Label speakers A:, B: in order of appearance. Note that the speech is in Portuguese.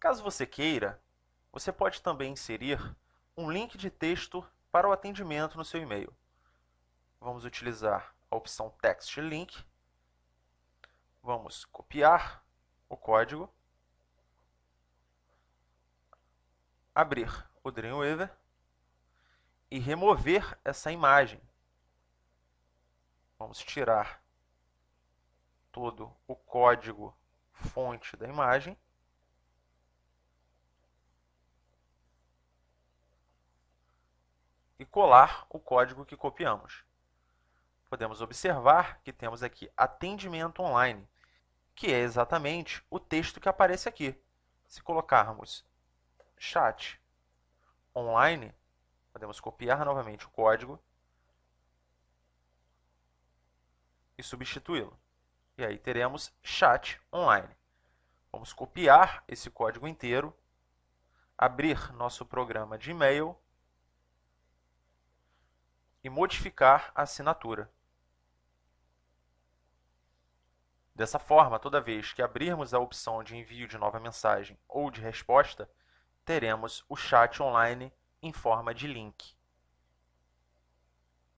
A: Caso você queira, você pode também inserir um link de texto para o atendimento no seu e-mail. Vamos utilizar a opção Text Link. Vamos copiar o código, abrir o Dreamweaver e remover essa imagem. Vamos tirar todo o código fonte da imagem. colar o código que copiamos. Podemos observar que temos aqui atendimento online, que é exatamente o texto que aparece aqui. Se colocarmos chat online, podemos copiar novamente o código e substituí-lo. E aí teremos chat online. Vamos copiar esse código inteiro, abrir nosso programa de e-mail e modificar a assinatura. Dessa forma, toda vez que abrirmos a opção de envio de nova mensagem ou de resposta, teremos o chat online em forma de link.